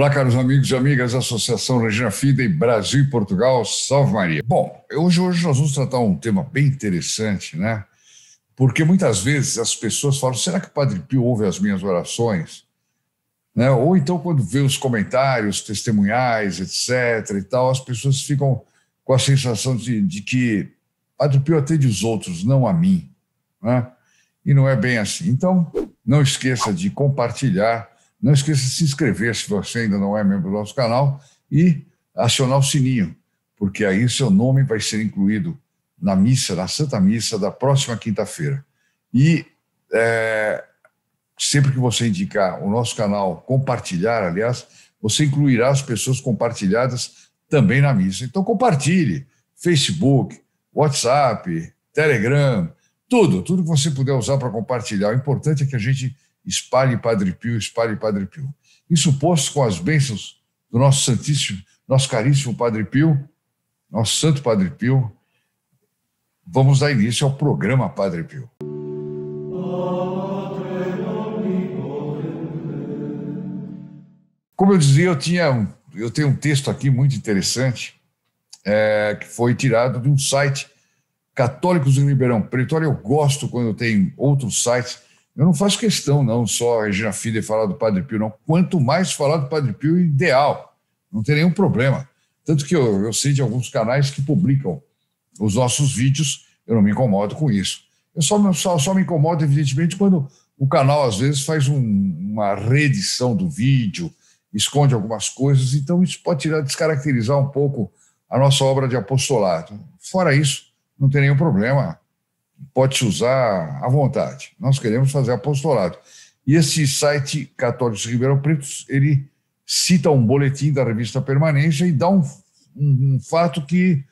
Olá, caros amigos e amigas, Associação Regina Fida e Brasil e Portugal, salve Maria. Bom, hoje, hoje nós vamos tratar um tema bem interessante, né? Porque muitas vezes as pessoas falam, será que o Padre Pio ouve as minhas orações? Né? Ou então quando vê os comentários, testemunhais, etc e tal, as pessoas ficam com a sensação de, de que Padre Pio atende os outros, não a mim, né? E não é bem assim. Então, não esqueça de compartilhar não esqueça de se inscrever se você ainda não é membro do nosso canal e acionar o sininho, porque aí seu nome vai ser incluído na missa, na Santa Missa da próxima quinta-feira. E é, sempre que você indicar o nosso canal, compartilhar, aliás, você incluirá as pessoas compartilhadas também na missa. Então compartilhe Facebook, WhatsApp, Telegram, tudo, tudo que você puder usar para compartilhar. O importante é que a gente espalhe Padre Pio, espalhe Padre Pio. Isso posto com as bênçãos do nosso Santíssimo, nosso caríssimo Padre Pio, nosso Santo Padre Pio, vamos dar início ao programa Padre Pio. Como eu dizia, eu, tinha, eu tenho um texto aqui muito interessante, é, que foi tirado de um site Católicos do Ribeirão Preto. Olha, eu gosto quando tem outros sites eu não faço questão, não, só a Regina Fide falar do Padre Pio, não. Quanto mais falar do Padre Pio, ideal. Não tem nenhum problema. Tanto que eu, eu sei de alguns canais que publicam os nossos vídeos, eu não me incomodo com isso. Eu só, só, só me incomodo, evidentemente, quando o canal, às vezes, faz um, uma reedição do vídeo, esconde algumas coisas, então isso pode tirar, descaracterizar um pouco a nossa obra de apostolado. Fora isso, não tem nenhum problema pode-se usar à vontade. Nós queremos fazer apostolado. E esse site Católicos Ribeirão Preto, ele cita um boletim da revista Permanência e dá um, um, um fato que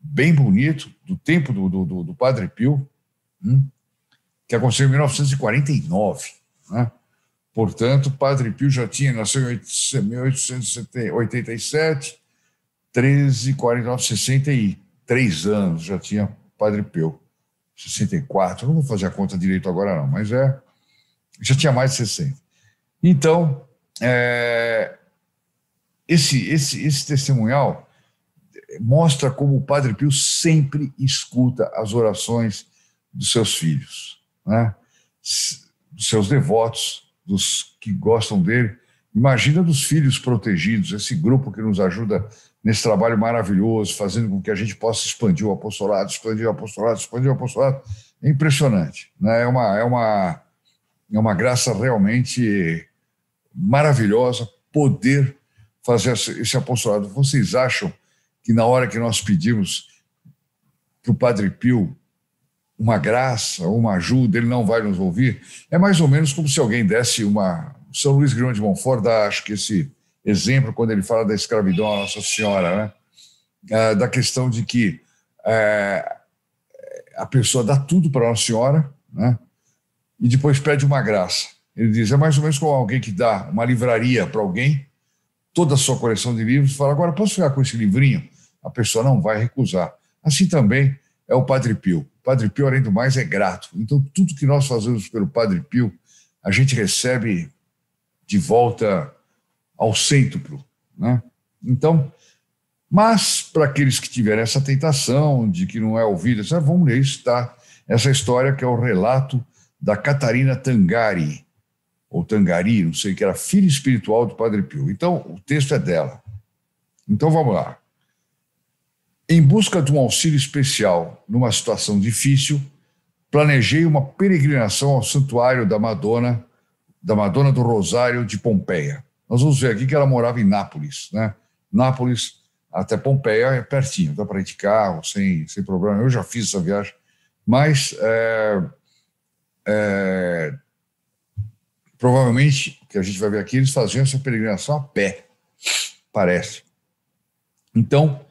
bem bonito, do tempo do, do, do Padre Pio, hum, que aconteceu em 1949. Né? Portanto, Padre Pio já tinha, nasceu em 1887, 13, 49, 63 anos já tinha Padre Pio. 64, não vou fazer a conta direito agora não, mas é, já tinha mais de 60. Então, é, esse, esse, esse testemunhal mostra como o Padre Pio sempre escuta as orações dos seus filhos, né? dos seus devotos, dos que gostam dele. Imagina dos filhos protegidos, esse grupo que nos ajuda nesse trabalho maravilhoso, fazendo com que a gente possa expandir o apostolado, expandir o apostolado, expandir o apostolado. É impressionante. Né? É, uma, é, uma, é uma graça realmente maravilhosa poder fazer esse apostolado. Vocês acham que na hora que nós pedimos para o Padre Pio uma graça, uma ajuda, ele não vai nos ouvir? É mais ou menos como se alguém desse uma. São Luís Grande de Montfort dá, acho que esse exemplo quando ele fala da escravidão à Nossa Senhora, né? É, da questão de que é, a pessoa dá tudo para Nossa Senhora né? e depois pede uma graça. Ele diz, é mais ou menos como alguém que dá uma livraria para alguém, toda a sua coleção de livros, fala, agora posso ficar com esse livrinho? A pessoa não vai recusar. Assim também é o Padre Pio. O Padre Pio, além do mais, é grato. Então, tudo que nós fazemos pelo Padre Pio, a gente recebe de volta ao cêntuplo. Né? Então, mas para aqueles que tiverem essa tentação de que não é ouvido, vamos ler isso, tá? essa história que é o relato da Catarina Tangari, ou Tangari, não sei, que era filha espiritual do Padre Pio. Então, o texto é dela. Então, vamos lá. Em busca de um auxílio especial numa situação difícil, planejei uma peregrinação ao Santuário da Madonna, da Madonna do Rosário de Pompeia. Nós vamos ver aqui que ela morava em Nápoles, né? Nápoles até Pompeia é pertinho, dá para ir de carro, sem, sem problema. Eu já fiz essa viagem, mas é, é, provavelmente, que a gente vai ver aqui, eles faziam essa peregrinação a pé, parece. Então,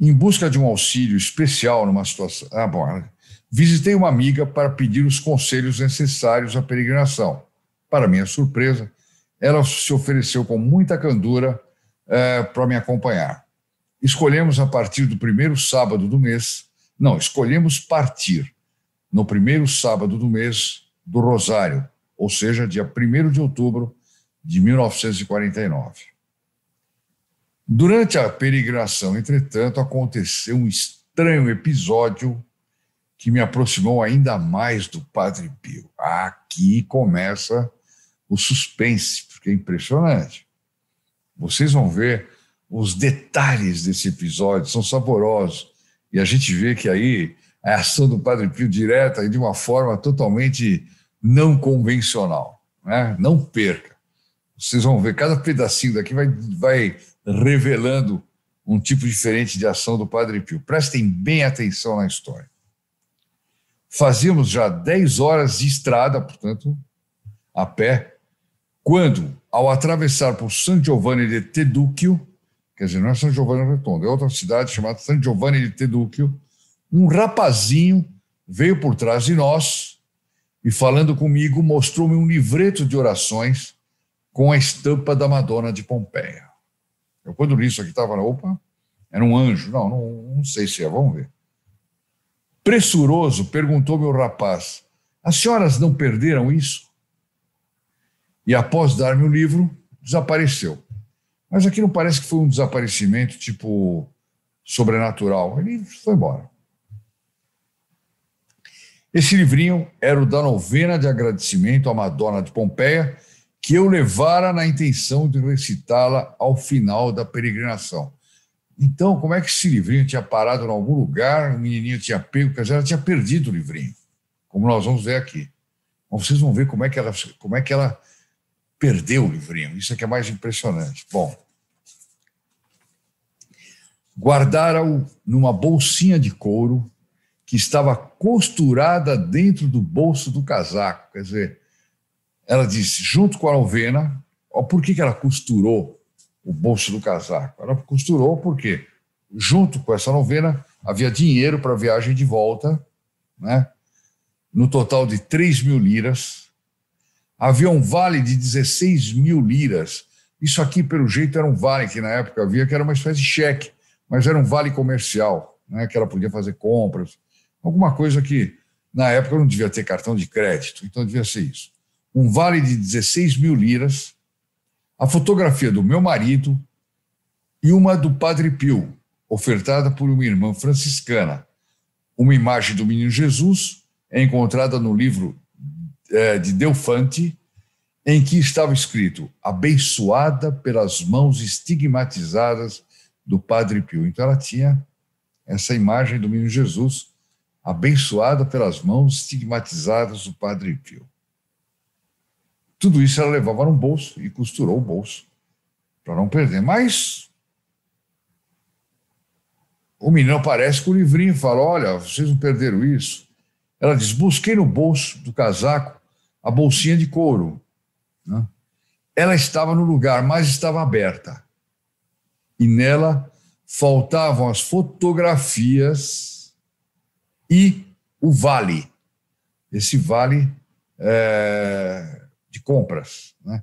em busca de um auxílio especial numa situação. Ah, bom. Visitei uma amiga para pedir os conselhos necessários à peregrinação. Para minha surpresa, ela se ofereceu com muita candura é, para me acompanhar. Escolhemos a partir do primeiro sábado do mês, não, escolhemos partir no primeiro sábado do mês do Rosário, ou seja, dia 1 de outubro de 1949. Durante a peregrinação, entretanto, aconteceu um estranho episódio que me aproximou ainda mais do Padre Pio. Aqui começa o suspense, porque é impressionante. Vocês vão ver os detalhes desse episódio, são saborosos. E a gente vê que aí a ação do Padre Pio direta e de uma forma totalmente não convencional. Né? Não perca. Vocês vão ver, cada pedacinho daqui vai, vai revelando um tipo diferente de ação do Padre Pio. Prestem bem atenção na história. Fazíamos já 10 horas de estrada, portanto, a pé, quando, ao atravessar por San Giovanni de Teducchio, quer dizer, não é San Giovanni Retondo, é outra cidade chamada San Giovanni de Teducchio, um rapazinho veio por trás de nós e, falando comigo, mostrou-me um livreto de orações com a estampa da Madonna de Pompeia. Eu, quando li isso aqui, estava na opa, era um anjo. Não, não, não sei se é, vamos ver. Pressuroso, perguntou meu rapaz, as senhoras não perderam isso? e, após dar-me o livro, desapareceu. Mas aqui não parece que foi um desaparecimento tipo sobrenatural. Ele foi embora. Esse livrinho era o da novena de agradecimento à Madonna de Pompeia, que eu levara na intenção de recitá-la ao final da peregrinação. Então, como é que esse livrinho tinha parado em algum lugar, o menininho tinha pego, quer dizer, ela tinha perdido o livrinho, como nós vamos ver aqui. Então, vocês vão ver como é que ela, como é que ela perdeu o livrinho. Isso é que é mais impressionante. Bom, guardaram o numa bolsinha de couro que estava costurada dentro do bolso do casaco. Quer dizer, ela disse, junto com a alvena, ó, por que, que ela costurou o bolso do casaco? Ela costurou porque, junto com essa novena, havia dinheiro para a viagem de volta, né? no total de 3 mil liras, havia um vale de 16 mil liras. Isso aqui, pelo jeito, era um vale que na época havia, que era uma espécie de cheque, mas era um vale comercial, né, que ela podia fazer compras, alguma coisa que na época não devia ter cartão de crédito, então devia ser isso. Um vale de 16 mil liras, a fotografia do meu marido e uma do Padre Pio, ofertada por uma irmã franciscana. Uma imagem do menino Jesus é encontrada no livro é, de Delfante, em que estava escrito abençoada pelas mãos estigmatizadas do Padre Pio. Então ela tinha essa imagem do menino Jesus abençoada pelas mãos estigmatizadas do Padre Pio. Tudo isso ela levava no bolso e costurou o bolso para não perder. Mas o menino aparece com o livrinho e fala: Olha, vocês não perderam isso? Ela diz: busquei no bolso do casaco a bolsinha de couro. Né? Ela estava no lugar, mas estava aberta. E nela faltavam as fotografias e o vale. Esse vale é, de compras. Né?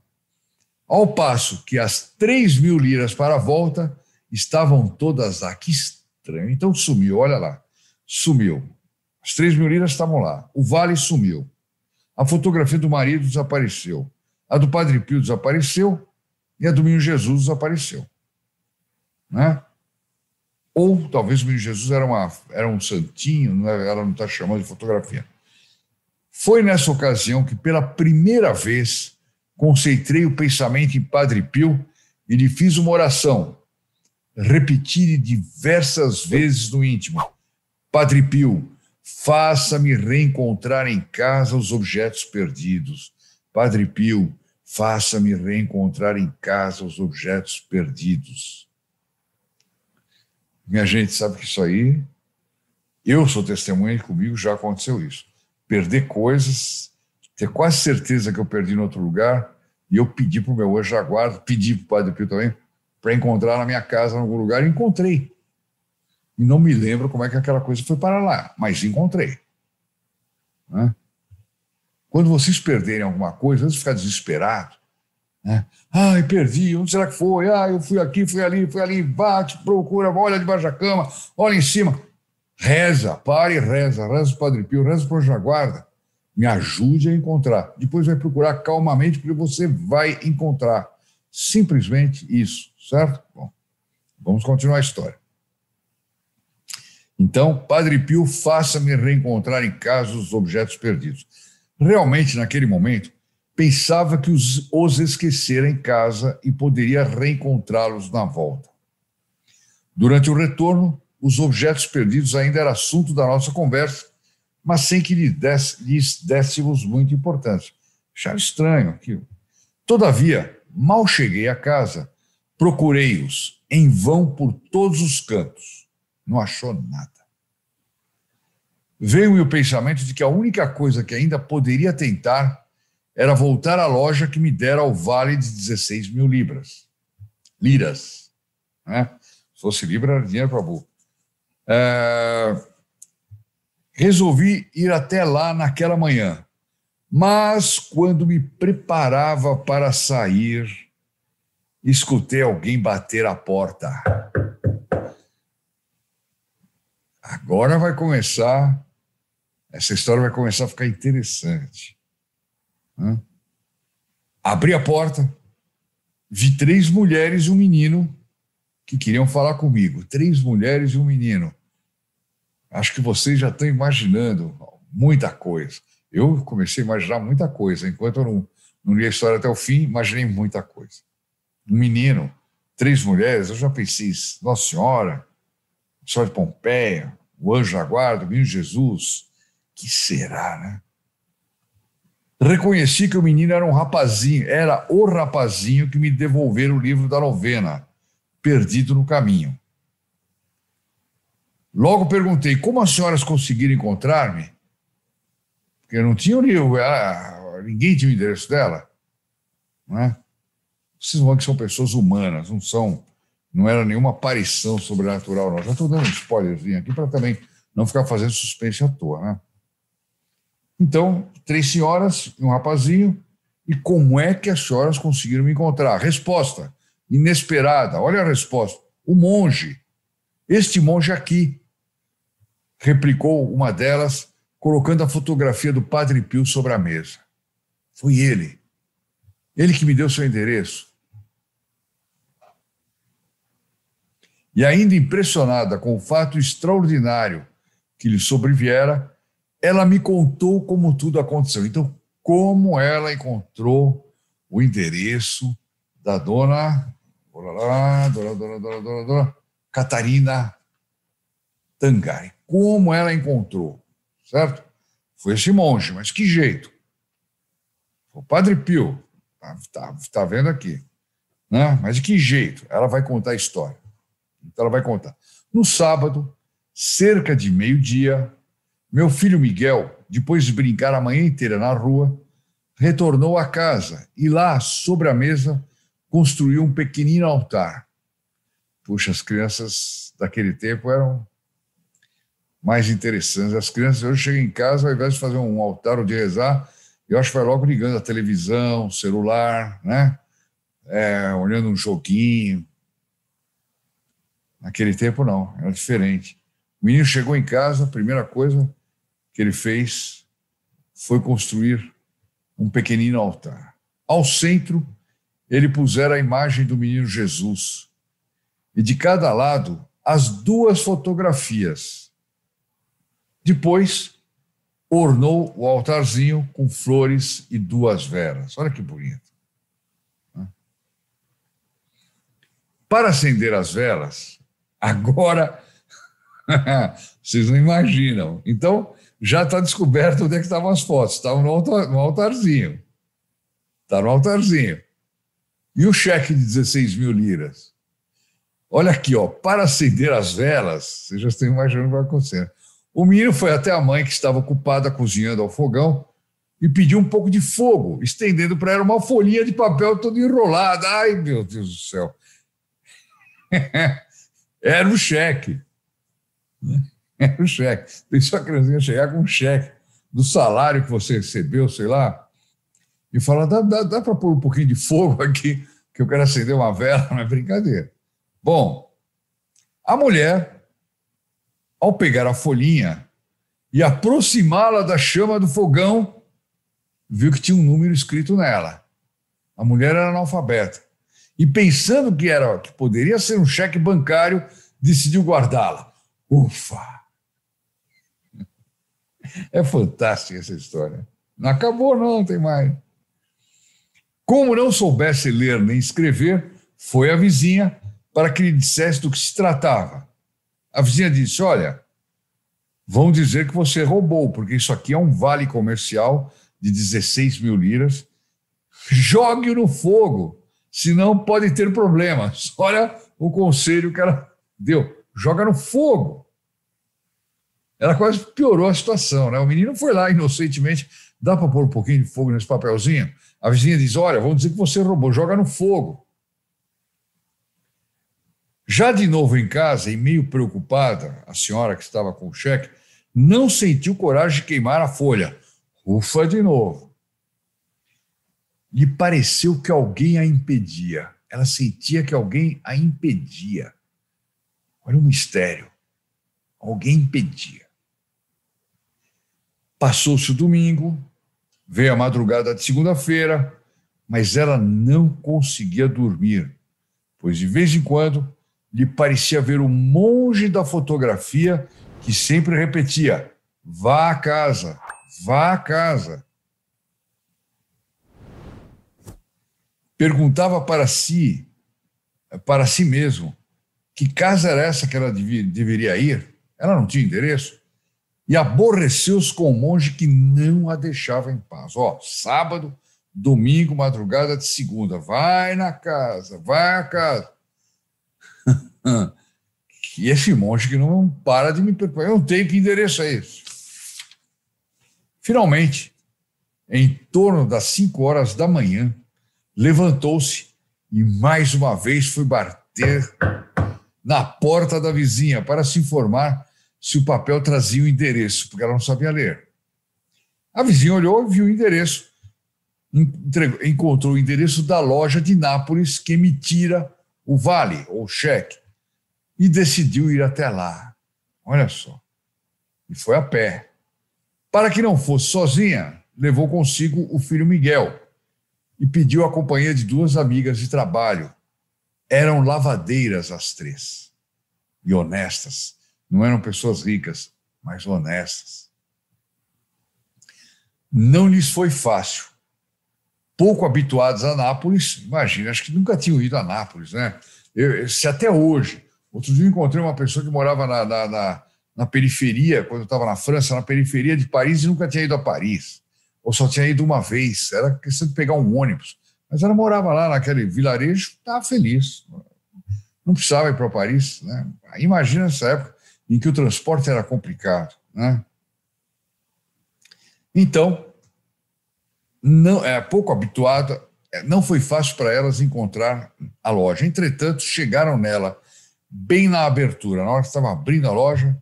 Ao passo que as 3 mil liras para a volta estavam todas aqui estranho. Então sumiu, olha lá. Sumiu. As 3 mil liras estavam lá. O vale sumiu. A fotografia do marido desapareceu. A do Padre Pio desapareceu. E a do Menino Jesus desapareceu. Né? Ou talvez o Menino Jesus era, uma, era um santinho, né? ela não está chamando de fotografia. Foi nessa ocasião que, pela primeira vez, concentrei o pensamento em Padre Pio e lhe fiz uma oração. Repeti diversas vezes no íntimo: Padre Pio, faça-me reencontrar em casa os objetos perdidos. Padre Pio, faça-me reencontrar em casa os objetos perdidos. Minha gente, sabe que é isso aí, eu sou testemunha e comigo já aconteceu isso. Perder coisas, ter quase certeza que eu perdi em outro lugar, e eu pedi para o meu anjo aguardo, pedi para o Padre Pio também, para encontrar na minha casa, em algum lugar, e encontrei e não me lembro como é que aquela coisa foi para lá, mas encontrei. Né? Quando vocês perderem alguma coisa, antes de ficar desesperado, né? ai, perdi, onde será que foi? Ah, eu fui aqui, fui ali, fui ali, bate, procura, olha debaixo da cama, olha em cima. Reza, pare e reza, reza o Padre Pio, reza para o Jaguarda. Me ajude a encontrar. Depois vai procurar calmamente, porque você vai encontrar. Simplesmente isso, certo? Bom, vamos continuar a história. Então, Padre Pio, faça-me reencontrar em casa os objetos perdidos. Realmente, naquele momento, pensava que os, os esquecera em casa e poderia reencontrá-los na volta. Durante o retorno, os objetos perdidos ainda era assunto da nossa conversa, mas sem que lhes, desse, lhes dessemos muita importância. Achava estranho aquilo. Todavia, mal cheguei a casa, procurei-os em vão por todos os cantos. Não achou nada. Veio-me o pensamento de que a única coisa que ainda poderia tentar era voltar à loja que me dera o vale de 16 mil libras. Liras. Né? Se fosse libra, era dinheiro para burro. É... Resolvi ir até lá naquela manhã. Mas quando me preparava para sair, escutei alguém bater a porta agora vai começar, essa história vai começar a ficar interessante. Abri a porta, vi três mulheres e um menino que queriam falar comigo. Três mulheres e um menino. Acho que vocês já estão imaginando muita coisa. Eu comecei a imaginar muita coisa. Enquanto eu não, não li a história até o fim, imaginei muita coisa. Um menino, três mulheres, eu já pensei, Nossa Senhora, só de Pompeia, o anjo da guarda, o menino Jesus. Que será, né? Reconheci que o menino era um rapazinho, era o rapazinho que me devolvera o livro da novena, perdido no caminho. Logo perguntei: como as senhoras conseguiram encontrar-me? Porque eu não tinha o livro, ninguém tinha o endereço dela. Né? Vocês vão que são pessoas humanas, não são não era nenhuma aparição sobrenatural, não. Já estou dando um spoilerzinho aqui para também não ficar fazendo suspense à toa, né? Então, três senhoras e um rapazinho. E como é que as senhoras conseguiram me encontrar? Resposta inesperada. Olha a resposta. O monge. Este monge aqui, replicou uma delas, colocando a fotografia do Padre Pio sobre a mesa. Foi ele. Ele que me deu seu endereço. e ainda impressionada com o fato extraordinário que lhe sobreviera, ela me contou como tudo aconteceu. Então, como ela encontrou o endereço da dona, dona, dona, dona, dona, dona Catarina Tangari. Como ela encontrou, certo? Foi esse monge, mas que jeito? O Padre Pio, tá, tá, tá vendo aqui, né? Mas de que jeito? Ela vai contar a história. Então ela vai contar. No sábado, cerca de meio-dia, meu filho Miguel, depois de brincar a manhã inteira na rua, retornou à casa e lá, sobre a mesa, construiu um pequenino altar. Puxa, as crianças daquele tempo eram mais interessantes. As crianças hoje chegam em casa, ao invés de fazer um altar ou de rezar, eu acho que vai logo ligando a televisão, celular, né? É, olhando um joguinho, Naquele tempo, não, era diferente. O menino chegou em casa, a primeira coisa que ele fez foi construir um pequenino altar. Ao centro, ele pusera a imagem do menino Jesus. E de cada lado, as duas fotografias. Depois, ornou o altarzinho com flores e duas velas. Olha que bonito. Para acender as velas, Agora, vocês não imaginam. Então, já está descoberto onde é que estavam as fotos. Estavam tá no, altar, no altarzinho. Está no altarzinho. E o cheque de 16 mil liras? Olha aqui, ó, para acender as velas, vocês já estão imaginando o que vai acontecer. O menino foi até a mãe, que estava ocupada cozinhando ao fogão, e pediu um pouco de fogo, estendendo para ela uma folhinha de papel toda enrolada. Ai, meu Deus do céu. Era o cheque. Né? Era o cheque. Tem só criancinha chegar com um cheque do salário que você recebeu, sei lá, e falar: dá, dá, dá para pôr um pouquinho de fogo aqui, que eu quero acender uma vela, não é brincadeira. Bom, a mulher, ao pegar a folhinha e aproximá-la da chama do fogão, viu que tinha um número escrito nela. A mulher era analfabeta e pensando que era que poderia ser um cheque bancário, decidiu guardá-la. Ufa! É fantástica essa história. Não acabou, não, tem mais. Como não soubesse ler nem escrever, foi à vizinha para que lhe dissesse do que se tratava. A vizinha disse: Olha, vão dizer que você roubou, porque isso aqui é um vale comercial de 16 mil liras. jogue no fogo senão pode ter problemas. Olha o conselho que ela deu: joga no fogo. Ela quase piorou a situação, né? O menino foi lá inocentemente, dá para pôr um pouquinho de fogo nesse papelzinho? A vizinha diz: olha, vamos dizer que você roubou, joga no fogo. Já de novo em casa, e meio preocupada, a senhora que estava com o cheque não sentiu coragem de queimar a folha. Ufa de novo. Lhe pareceu que alguém a impedia. Ela sentia que alguém a impedia. Olha o mistério. Alguém impedia. Passou-se o domingo, veio a madrugada de segunda-feira, mas ela não conseguia dormir, pois de vez em quando lhe parecia ver o monge da fotografia que sempre repetia: vá à casa, vá à casa. perguntava para si, para si mesmo, que casa era essa que ela devia, deveria ir? Ela não tinha endereço. E aborreceu-se com o monge que não a deixava em paz. Ó, sábado, domingo, madrugada de segunda. Vai na casa, vai à casa. e esse monge que não para de me preocupar, Eu não tenho que endereço a é isso. Finalmente, em torno das cinco horas da manhã, levantou-se e mais uma vez foi bater na porta da vizinha para se informar se o papel trazia o endereço, porque ela não sabia ler. A vizinha olhou e viu o endereço. Entregou, encontrou o endereço da loja de Nápoles que emitira o vale ou cheque e decidiu ir até lá. Olha só. E foi a pé. Para que não fosse sozinha, levou consigo o filho Miguel, e pediu a companhia de duas amigas de trabalho. Eram lavadeiras as três, e honestas. Não eram pessoas ricas, mas honestas. Não lhes foi fácil. Pouco habituados a Nápoles, imagina, acho que nunca tinham ido a Nápoles, né? Eu, se até hoje, outro dia eu encontrei uma pessoa que morava na, na, na, na periferia, quando eu estava na França, na periferia de Paris e nunca tinha ido a Paris ou só tinha ido uma vez, era questão de pegar um ônibus. Mas ela morava lá naquele vilarejo, estava tá feliz. Não precisava ir para Paris. Né? Imagina essa época em que o transporte era complicado. Né? Então, não é pouco habituada, é, não foi fácil para elas encontrar a loja. Entretanto, chegaram nela bem na abertura, na hora que estava abrindo a loja,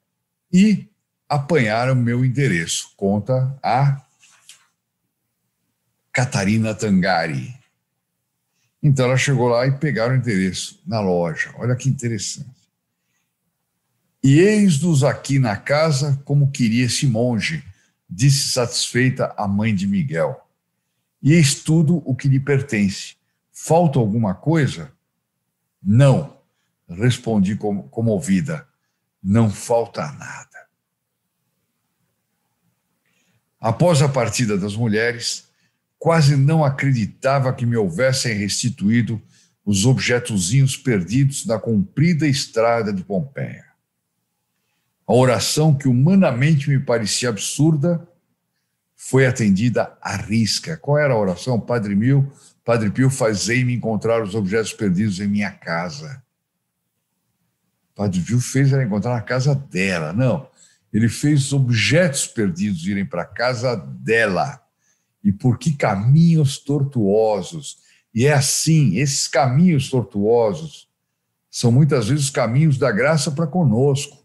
e apanharam meu endereço, conta a Catarina Tangari. Então ela chegou lá e pegaram o endereço na loja. Olha que interessante. E eis-nos aqui na casa como queria esse monge, disse satisfeita a mãe de Miguel. E eis tudo o que lhe pertence. Falta alguma coisa? Não, respondi comovida. Não falta nada. Após a partida das mulheres, Quase não acreditava que me houvessem restituído os objetozinhos perdidos na comprida estrada de Pompeia. A oração que humanamente me parecia absurda foi atendida à risca. Qual era a oração? Padre Mil, Padre Pio, fazei-me encontrar os objetos perdidos em minha casa. Padre Pio fez ela encontrar na casa dela, não. Ele fez os objetos perdidos irem para a casa dela e por que caminhos tortuosos. E é assim, esses caminhos tortuosos são muitas vezes os caminhos da graça para conosco.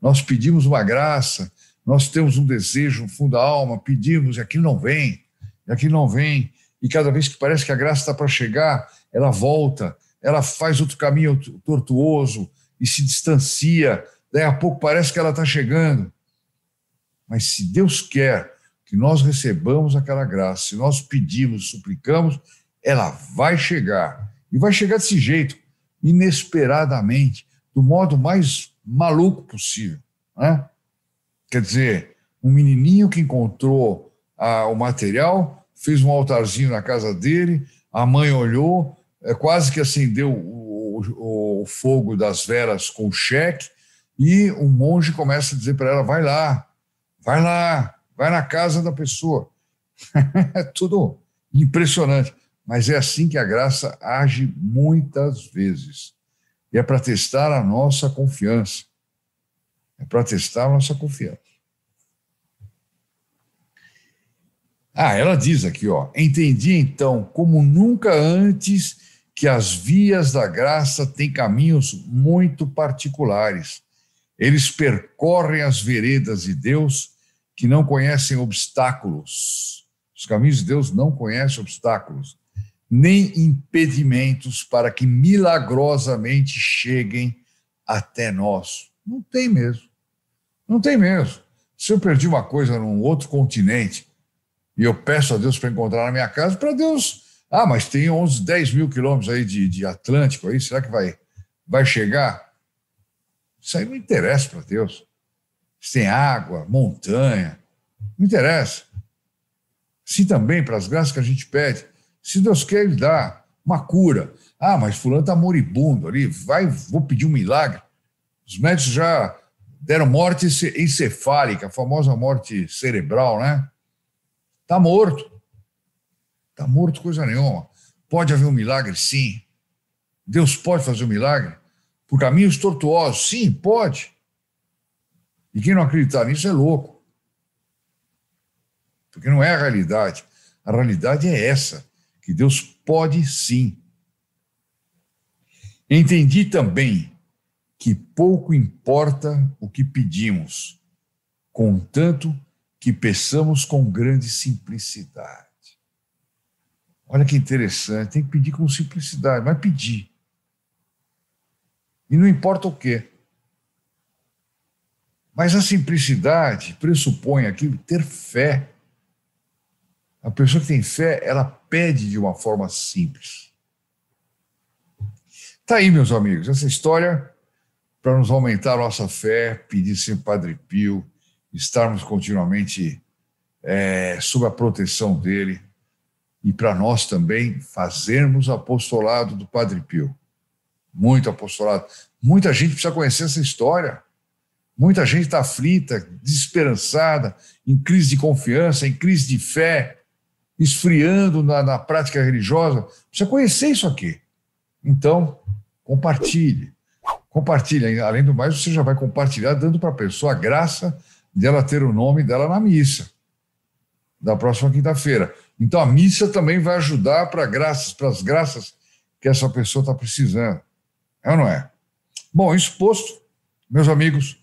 Nós pedimos uma graça, nós temos um desejo no fundo da alma, pedimos e aquilo não vem, e aquilo não vem. E cada vez que parece que a graça está para chegar, ela volta, ela faz outro caminho tortuoso e se distancia. Daí a pouco parece que ela está chegando. Mas se Deus quer que nós recebamos aquela graça. Se nós pedimos, suplicamos, ela vai chegar. E vai chegar desse jeito, inesperadamente, do modo mais maluco possível. Né? Quer dizer, um menininho que encontrou a, o material, fez um altarzinho na casa dele, a mãe olhou, é, quase que acendeu o, o, o fogo das velas com o cheque, e o um monge começa a dizer para ela: vai lá, vai lá, vai na casa da pessoa. é tudo impressionante. Mas é assim que a graça age muitas vezes. E é para testar a nossa confiança. É para testar a nossa confiança. Ah, ela diz aqui, ó. Entendi então, como nunca antes, que as vias da graça têm caminhos muito particulares. Eles percorrem as veredas de Deus que não conhecem obstáculos. Os caminhos de Deus não conhecem obstáculos, nem impedimentos para que milagrosamente cheguem até nós. Não tem mesmo. Não tem mesmo. Se eu perdi uma coisa num outro continente e eu peço a Deus para encontrar na minha casa, para Deus. Ah, mas tem uns 10 mil quilômetros aí de, de Atlântico aí, será que vai, vai chegar? Isso aí não interessa para Deus se tem água, montanha, não interessa. Se também, para as graças que a gente pede, se Deus quer, Ele dá uma cura. Ah, mas fulano está moribundo ali, vai, vou pedir um milagre. Os médicos já deram morte encefálica, a famosa morte cerebral, né? Está morto. Está morto coisa nenhuma. Pode haver um milagre, sim. Deus pode fazer um milagre? Por caminhos tortuosos, sim, pode. E quem não acreditar nisso é louco. Porque não é a realidade. A realidade é essa, que Deus pode sim. Entendi também que pouco importa o que pedimos, contanto que peçamos com grande simplicidade. Olha que interessante, tem que pedir com simplicidade, mas pedir. E não importa o quê. Mas a simplicidade pressupõe aqui ter fé. A pessoa que tem fé, ela pede de uma forma simples. Está aí, meus amigos, essa história para nos aumentar a nossa fé, pedir sempre Padre Pio, estarmos continuamente é, sob a proteção dele e para nós também fazermos apostolado do Padre Pio. Muito apostolado. Muita gente precisa conhecer essa história. Muita gente está aflita, desesperançada, em crise de confiança, em crise de fé, esfriando na, na prática religiosa. Precisa conhecer isso aqui. Então, compartilhe. Compartilhe. Além do mais, você já vai compartilhar, dando para a pessoa a graça dela ter o nome dela na missa, da próxima quinta-feira. Então, a missa também vai ajudar para graças, para as graças que essa pessoa está precisando. É ou não é? Bom, exposto, meus amigos,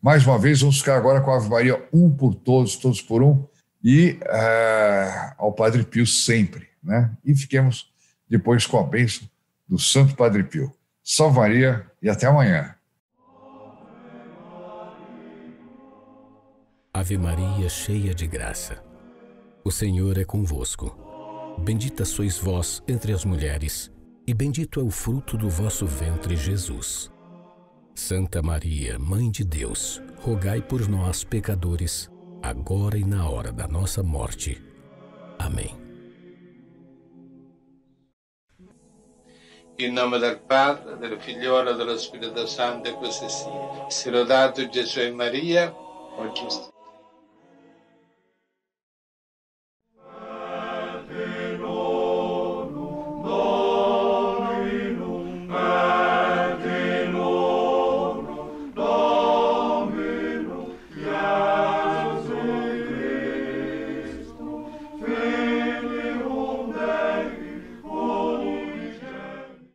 mais uma vez, vamos ficar agora com a Ave Maria, um por todos, todos por um, e é, ao Padre Pio sempre. Né? E fiquemos depois com a bênção do Santo Padre Pio. Salve Maria e até amanhã. Ave Maria, cheia de graça, o Senhor é convosco. Bendita sois vós entre as mulheres, e bendito é o fruto do vosso ventre, Jesus. Santa Maria, Mãe de Deus, rogai por nós, pecadores, agora e na hora da nossa morte. Amém. Em nome do Padre, del Figliolo e do Espírito Santo, e così sia. Sì. Sirodato Gesù e Maria,